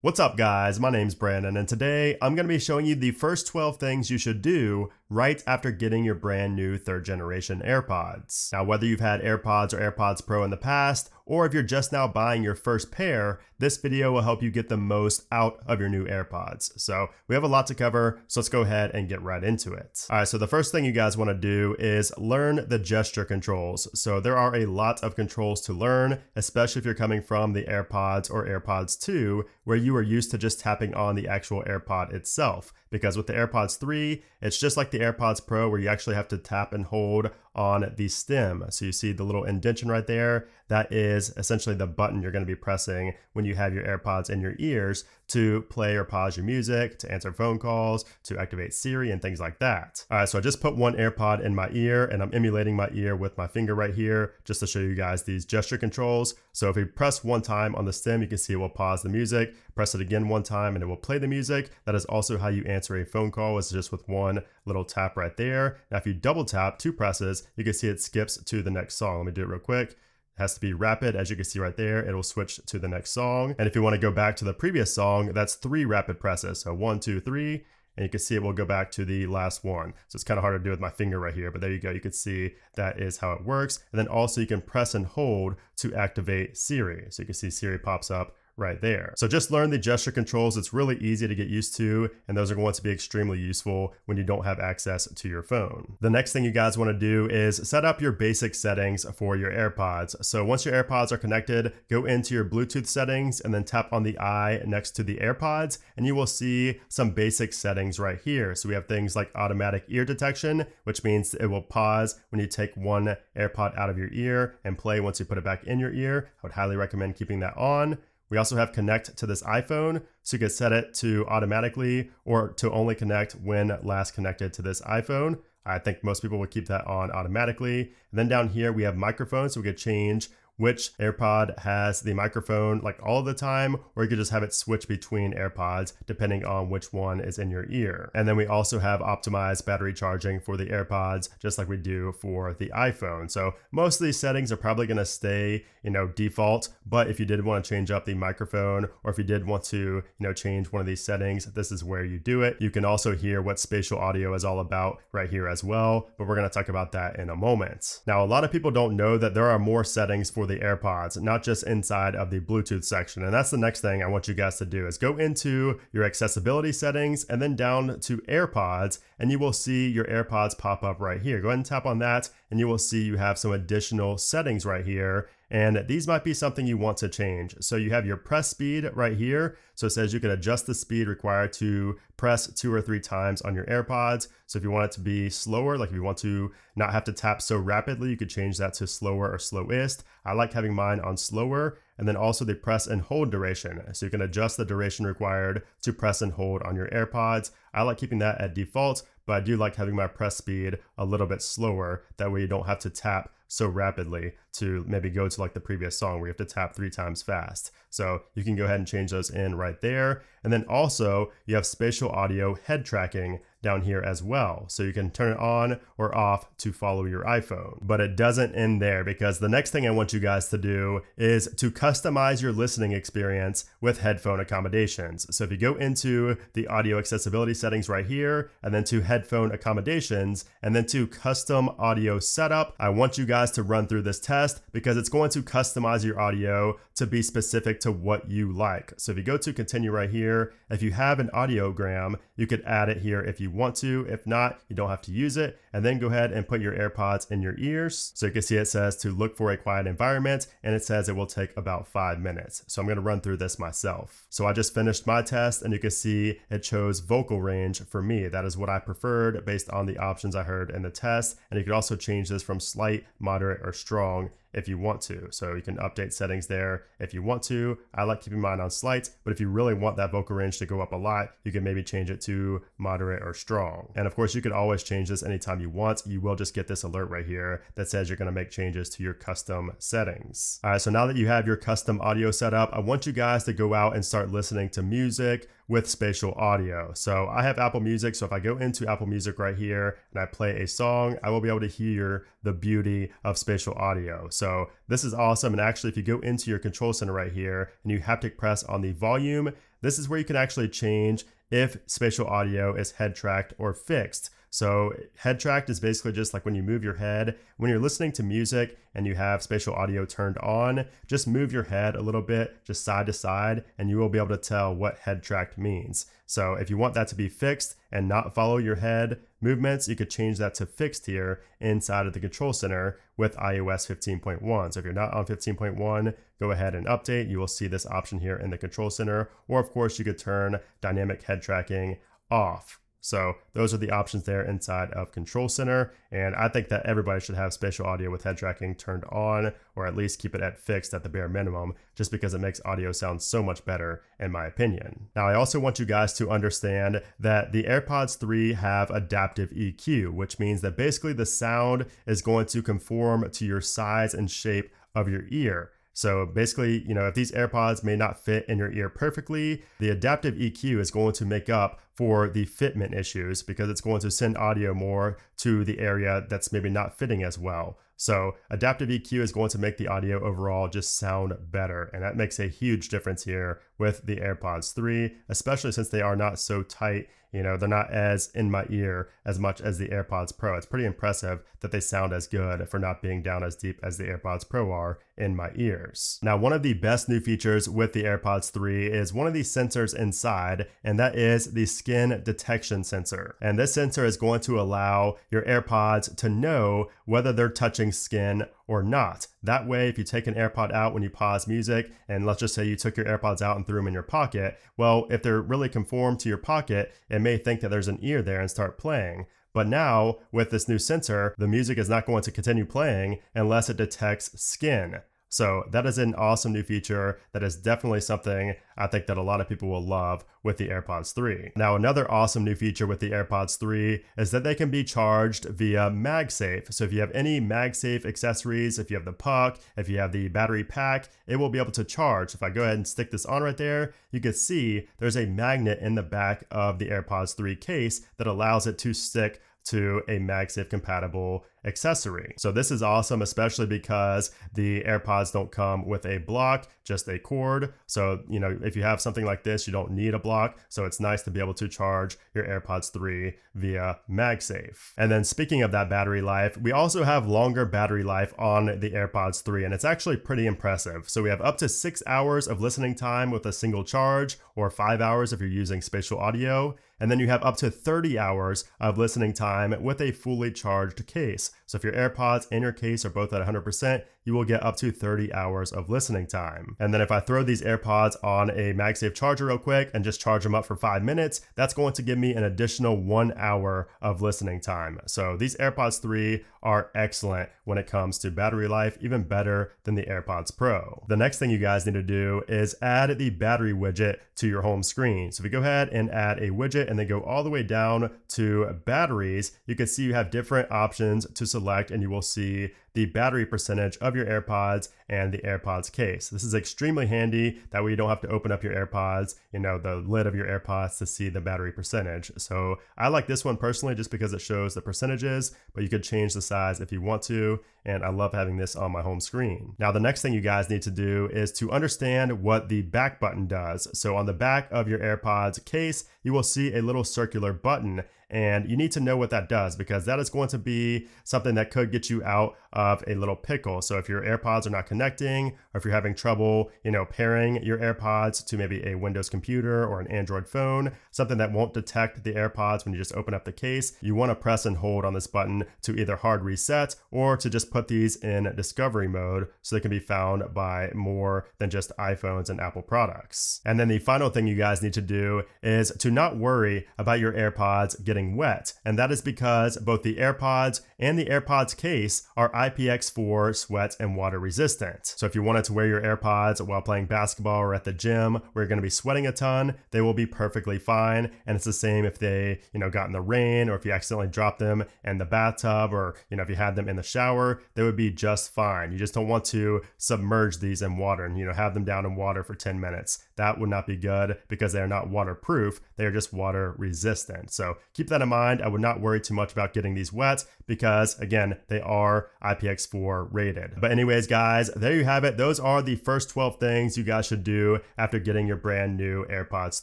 What's up guys, my name's Brandon and today I'm going to be showing you the first 12 things you should do right after getting your brand new third generation AirPods. Now whether you've had AirPods or AirPods Pro in the past or if you're just now buying your first pair, this video will help you get the most out of your new AirPods. So we have a lot to cover, so let's go ahead and get right into it. All right, so the first thing you guys wanna do is learn the gesture controls. So there are a lot of controls to learn, especially if you're coming from the AirPods or AirPods 2, where you are used to just tapping on the actual AirPod itself because with the AirPods 3, it's just like the AirPods Pro where you actually have to tap and hold on the stem. So you see the little indentation right there. That is essentially the button you're going to be pressing when you have your AirPods in your ears to play or pause your music, to answer phone calls, to activate Siri and things like that. All right, so I just put one AirPod in my ear and I'm emulating my ear with my finger right here just to show you guys these gesture controls. So if we press one time on the stem, you can see it will pause the music, press it again one time and it will play the music. That is also how you answer answer a phone call is just with one little tap right there. Now, if you double tap two presses, you can see it skips to the next song. Let me do it real quick It has to be rapid as you can see right there it'll switch to the next song and if you want to go back to the previous song that's three rapid presses so one two three and you can see it will go back to the last one. So it's kind of hard to do with my finger right here, but there you go. You can see that is how it works. And then also you can press and hold to activate Siri. So you can see Siri pops up right there. So just learn the gesture controls. It's really easy to get used to, and those are going to be extremely useful when you don't have access to your phone. The next thing you guys want to do is set up your basic settings for your AirPods. So once your AirPods are connected, go into your Bluetooth settings and then tap on the eye next to the AirPods, and you will see some basic settings right here. So we have things like automatic ear detection, which means it will pause when you take one AirPod out of your ear and play once you put it back in your ear. I would highly recommend keeping that on. We also have connect to this iPhone, so you can set it to automatically or to only connect when last connected to this iPhone. I think most people would keep that on automatically. And then down here, we have microphone, so we could change which AirPod has the microphone like all the time, or you could just have it switch between AirPods depending on which one is in your ear. And then we also have optimized battery charging for the AirPods, just like we do for the iPhone. So most of these settings are probably going to stay, you know, default. But if you did want to change up the microphone, or if you did want to, you know, change one of these settings, this is where you do it. You can also hear what spatial audio is all about right here as well. But we're going to talk about that in a moment. Now, a lot of people don't know that there are more settings for the AirPods, not just inside of the Bluetooth section. And that's the next thing I want you guys to do is go into your accessibility settings and then down to AirPods and you will see your AirPods pop up right here. Go ahead and tap on that and you will see you have some additional settings right here and these might be something you want to change. So you have your press speed right here. So it says you can adjust the speed required to press two or three times on your AirPods. So if you want it to be slower, like if you want to not have to tap so rapidly, you could change that to slower or slowest. I like having mine on slower and then also the press and hold duration. So you can adjust the duration required to press and hold on your AirPods. I like keeping that at default, but I do like having my press speed a little bit slower. That way you don't have to tap so rapidly to maybe go to like the previous song where you have to tap three times fast. So you can go ahead and change those in right there. And then also you have spatial audio head tracking down here as well. So you can turn it on or off to follow your iPhone. But it doesn't end there because the next thing I want you guys to do is to customize your listening experience with headphone accommodations. So if you go into the audio accessibility settings right here and then to headphone accommodations and then to custom audio setup, I want you guys to run through this test because it's going to customize your audio to be specific to what you like. So if you go to continue right here, if you have an audiogram, you could add it here if you you want to. If not, you don't have to use it. And then go ahead and put your AirPods in your ears. So you can see it says to look for a quiet environment and it says it will take about five minutes. So I'm gonna run through this myself. So I just finished my test and you can see it chose vocal range for me. That is what I preferred based on the options I heard in the test. And you could also change this from slight, moderate, or strong if you want to. So you can update settings there if you want to. I like keeping mine on slight, but if you really want that vocal range to go up a lot, you can maybe change it to moderate or strong. And of course, you could always change this anytime you want. You will just get this alert right here that says you're gonna make changes to your custom settings. All right, so now that you have your custom audio set up, I want you guys to go out and start listening to music, with spatial audio. So I have Apple Music. So if I go into Apple Music right here and I play a song, I will be able to hear the beauty of spatial audio. So this is awesome. And actually, if you go into your control center right here and you haptic press on the volume, this is where you can actually change if spatial audio is head tracked or fixed. So head tracked is basically just like when you move your head, when you're listening to music and you have spatial audio turned on, just move your head a little bit, just side to side, and you will be able to tell what head tracked means. So if you want that to be fixed and not follow your head movements, you could change that to fixed here inside of the control center with iOS 15.1. So if you're not on 15.1, go ahead and update. You will see this option here in the control center, or of course you could turn dynamic head tracking off. So those are the options there inside of Control Center. And I think that everybody should have spatial audio with head tracking turned on, or at least keep it at fixed at the bare minimum, just because it makes audio sound so much better, in my opinion. Now, I also want you guys to understand that the AirPods 3 have adaptive EQ, which means that basically the sound is going to conform to your size and shape of your ear. So basically, you know, if these AirPods may not fit in your ear perfectly, the adaptive EQ is going to make up for the fitment issues because it's going to send audio more to the area that's maybe not fitting as well. So adaptive EQ is going to make the audio overall just sound better. And that makes a huge difference here with the AirPods 3, especially since they are not so tight. You know, they're not as in my ear as much as the AirPods Pro. It's pretty impressive that they sound as good for not being down as deep as the AirPods Pro are in my ears. Now, one of the best new features with the AirPods 3 is one of the sensors inside, and that is the skin detection sensor. And this sensor is going to allow your AirPods to know whether they're touching skin or not. That way, if you take an AirPod out when you pause music, and let's just say you took your AirPods out and threw them in your pocket, well, if they're really conformed to your pocket, it may think that there's an ear there and start playing. But now, with this new sensor, the music is not going to continue playing unless it detects skin. So that is an awesome new feature. That is definitely something I think that a lot of people will love with the AirPods 3. Now, another awesome new feature with the AirPods 3 is that they can be charged via MagSafe. So if you have any MagSafe accessories, if you have the puck, if you have the battery pack, it will be able to charge. If I go ahead and stick this on right there, you can see there's a magnet in the back of the AirPods 3 case that allows it to stick to a MagSafe compatible accessory. So this is awesome, especially because the AirPods don't come with a block, just a cord. So, you know, if you have something like this, you don't need a block. So it's nice to be able to charge your AirPods 3 via MagSafe. And then speaking of that battery life, we also have longer battery life on the AirPods 3, and it's actually pretty impressive. So we have up to six hours of listening time with a single charge, or five hours if you're using spatial audio. And then you have up to 30 hours of listening time with a fully charged case. So if your AirPods and your case are both at 100%, you will get up to 30 hours of listening time. And then if I throw these AirPods on a MagSafe charger real quick and just charge them up for five minutes, that's going to give me an additional one hour of listening time. So these AirPods 3 are excellent when it comes to battery life, even better than the AirPods Pro. The next thing you guys need to do is add the battery widget to your home screen. So if you go ahead and add a widget and then go all the way down to batteries, you can see you have different options to select and you will see the battery percentage of your AirPods and the AirPods case. This is extremely handy. That way you don't have to open up your AirPods, you know, the lid of your AirPods to see the battery percentage. So I like this one personally just because it shows the percentages, but you could change the size if you want to. And I love having this on my home screen. Now, the next thing you guys need to do is to understand what the back button does. So on the back of your AirPods case, you will see a little circular button and you need to know what that does because that is going to be something that could get you out of a little pickle. So if your AirPods are not connecting, or if you're having trouble, you know, pairing your AirPods to maybe a Windows computer or an Android phone, something that won't detect the AirPods when you just open up the case, you want to press and hold on this button to either hard reset or to just put these in discovery mode so they can be found by more than just iPhones and Apple products. And then the final thing you guys need to do is to not worry about your AirPods getting wet. And that is because both the AirPods and the AirPods case are IPX4 sweat and water resistant. So if you wanted to wear your AirPods while playing basketball or at the gym, where you're gonna be sweating a ton, they will be perfectly fine. And it's the same if they, you know, got in the rain or if you accidentally dropped them in the bathtub or, you know, if you had them in the shower, they would be just fine. You just don't want to submerge these in water and, you know, have them down in water for 10 minutes. That would not be good because they are not waterproof. They are just water resistant. So keep that in mind. I would not worry too much about getting these wet because again, they are IPX4 rated. But anyways, guys, there you have it. Those are the first 12 things you guys should do after getting your brand new AirPods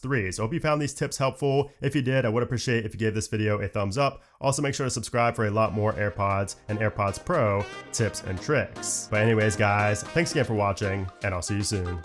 3. So hope you found these tips helpful. If you did, I would appreciate if you gave this video a thumbs up. Also make sure to subscribe for a lot more AirPods and AirPods Pro tips and tricks. But anyways, guys, thanks again for watching and I'll see you soon.